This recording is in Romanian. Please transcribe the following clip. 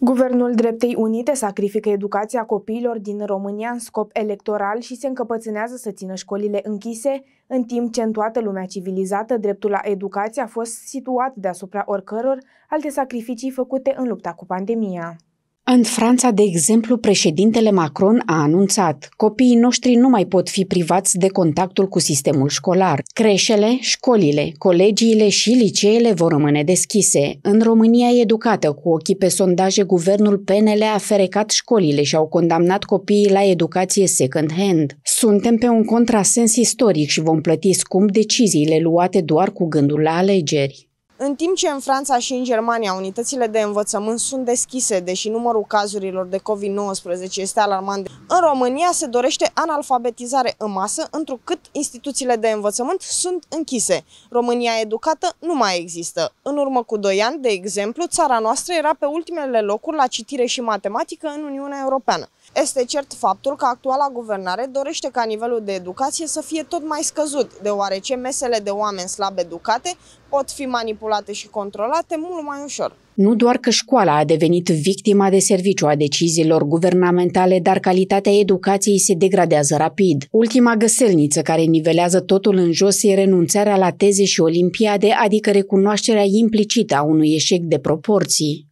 Guvernul Dreptei Unite sacrifică educația copiilor din România în scop electoral și se încăpățânează să țină școlile închise, în timp ce în toată lumea civilizată dreptul la educație a fost situat deasupra oricăror alte sacrificii făcute în lupta cu pandemia. În Franța, de exemplu, președintele Macron a anunțat copiii noștri nu mai pot fi privați de contactul cu sistemul școlar. Creșele, școlile, colegiile și liceele vor rămâne deschise. În România educată, cu ochii pe sondaje, guvernul PNL a ferecat școlile și au condamnat copiii la educație second-hand. Suntem pe un contrasens istoric și vom plăti scump deciziile luate doar cu gândul la alegeri. În timp ce în Franța și în Germania unitățile de învățământ sunt deschise, deși numărul cazurilor de COVID-19 este alarmant, în România se dorește analfabetizare în masă, întrucât instituțiile de învățământ sunt închise. România educată nu mai există. În urmă cu 2 ani, de exemplu, țara noastră era pe ultimele locuri la citire și matematică în Uniunea Europeană. Este cert faptul că actuala guvernare dorește ca nivelul de educație să fie tot mai scăzut, deoarece mesele de oameni slab educate pot fi manipulate manipulate și controlate mult mai ușor. Nu doar că școala a devenit victima de serviciu a deciziilor guvernamentale, dar calitatea educației se degradează rapid. Ultima găselniță care nivelează totul în jos e renunțarea la teze și olimpiade, adică recunoașterea implicită a unui eșec de proporții.